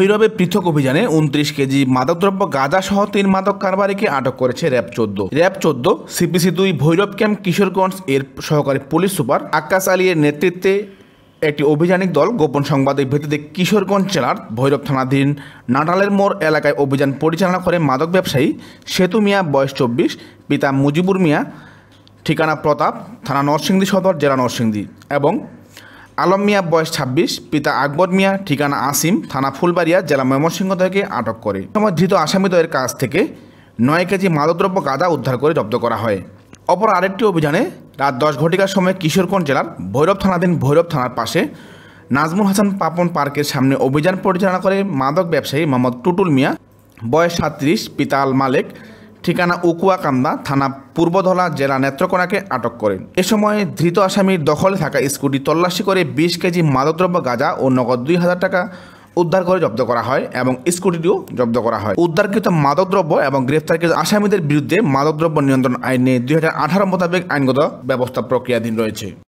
ভৈরবে পৃথক অভিযানে উনত্রিশ কেজি মাদকদ্রব্য গাঁজা সহ তিন মাদক কারবারিকে আটক করেছে র্যাব চোদ্দ র্যাব চোদ্দ সিপিসি দুই ভৈরব ক্যাম্প কিশোরগঞ্জ এর সহকারী পুলিশ সুপার আকাশ আলিয়ের নেতৃত্বে একটি অভিযানিক দল গোপন সংবাদের ভিত্তিতে কিশোরগঞ্জ জেলার ভৈরব থানাধীন নাটালের মোড় এলাকায় অভিযান পরিচালনা করে মাদক ব্যবসায়ী সেতু মিয়া বয়স চব্বিশ পিতা মুজিবুর মিয়া ঠিকানা প্রতাপ থানা নরসিংদী সদর জেলা নরসিংদী এবং আলম মিয়া বয়স ছাব্বিশ পিতা আকবর মিয়া ঠিকানা আসিম থানা ফুলবাড়িয়া জেলা ময়মনসিংহ থেকে আটক করে সময় ধৃত আসামিদের কাছ থেকে নয় কেজি মাদকদ্রব্য গাঁদা উদ্ধার করে জব্দ করা হয় অপর আরেকটি অভিযানে রাত দশ ঘটিকার সময় কিশোরগঞ্জ জেলার ভৈরব থানাধীন ভৈরব থানার পাশে নাজমুল হাসান পাপন পার্কের সামনে অভিযান পরিচালনা করে মাদক ব্যবসায়ী মোহাম্মদ টুটুল মিয়া বয়স সাত্রিশ পিতাল মালেক ঠিকানা উকুয়াকান্দা থানা পূর্বধলা জেলা নেত্রকোনাকে আটক করেন এ সময় ধৃত আসামির দখলে থাকা স্কুটি তল্লাশি করে বিশ কেজি মাদকদ্রব্য গাঁজা ও নগদ দুই হাজার টাকা উদ্ধার করে জব্দ করা হয় এবং স্কুটিটিও জব্দ করা হয় উদ্ধারকৃত মাদকদ্রব্য এবং গ্রেফতারকৃত আসামিদের বিরুদ্ধে মাদকদ্রব্য নিয়ন্ত্রণ আইনে দুই হাজার আঠারো মোতাবেক আইনগত ব্যবস্থা প্রক্রিয়াধীন রয়েছে